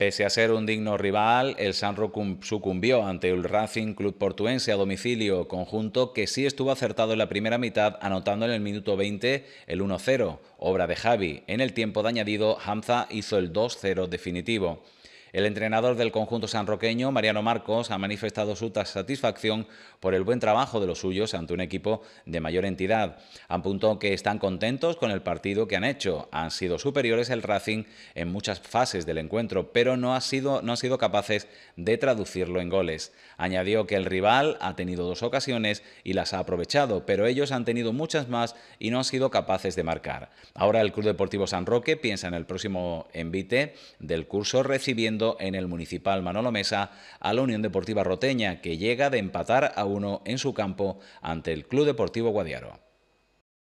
Pese a ser un digno rival, el Sanro sucumbió ante el Racing Club Portuense a domicilio, conjunto que sí estuvo acertado en la primera mitad, anotando en el minuto 20 el 1-0, obra de Javi. En el tiempo de añadido, Hamza hizo el 2-0 definitivo. El entrenador del conjunto sanroqueño, Mariano Marcos, ha manifestado su satisfacción por el buen trabajo de los suyos ante un equipo de mayor entidad. Apuntó que están contentos con el partido que han hecho. Han sido superiores el Racing en muchas fases del encuentro, pero no, ha sido, no han sido capaces de traducirlo en goles. Añadió que el rival ha tenido dos ocasiones y las ha aprovechado, pero ellos han tenido muchas más y no han sido capaces de marcar. Ahora el Club Deportivo San Roque piensa en el próximo envite del curso recibiendo en el municipal Manolo Mesa a la Unión Deportiva Roteña, que llega de empatar a uno en su campo ante el Club Deportivo Guadiaro.